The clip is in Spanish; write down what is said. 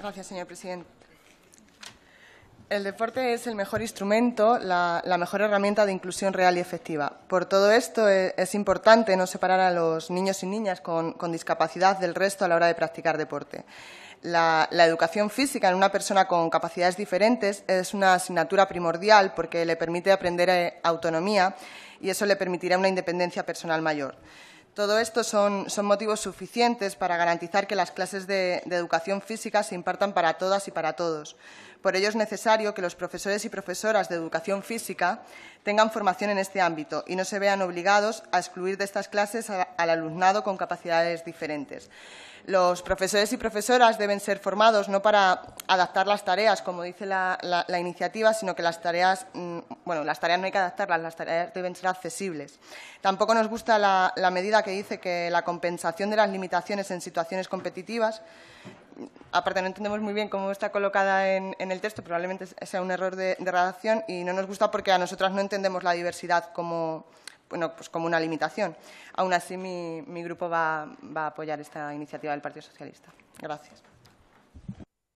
Gracias, señor presidente. El deporte es el mejor instrumento, la, mejor herramienta de inclusión real y efectiva. Por todo esto, eh, es, importante no separar a los niños y niñas con, discapacidad del resto a la hora de practicar deporte. la educación física en una persona con capacidades diferentes es una asignatura primordial porque le permite aprender eh, autonomía y eso le permitirá una independencia personal mayor. Todo esto son, motivos suficientes para garantizar que las clases de, educación física se impartan para todas y para todos. Por ello es necesario que los profesores y profesoras de educación física tengan formación en este ámbito y no se vean obligados a excluir de estas clases al alumnado con capacidades diferentes. Los profesores y profesoras deben ser formados no para adaptar las tareas, como dice la, la iniciativa, sino que las tareas mm, bueno, las tareas no hay que adaptarlas, las tareas deben ser accesibles. Tampoco nos gusta la, medida que dice que la compensación de las limitaciones en situaciones competitivas aparte no entendemos muy bien cómo está colocada en, el texto, probablemente sea un error de, redacción y no nos gusta porque a nosotras no entendemos la diversidad como, bueno, pues como una limitación. Aún así, mi, grupo va, a apoyar esta iniciativa del Partido Socialista. Gracias.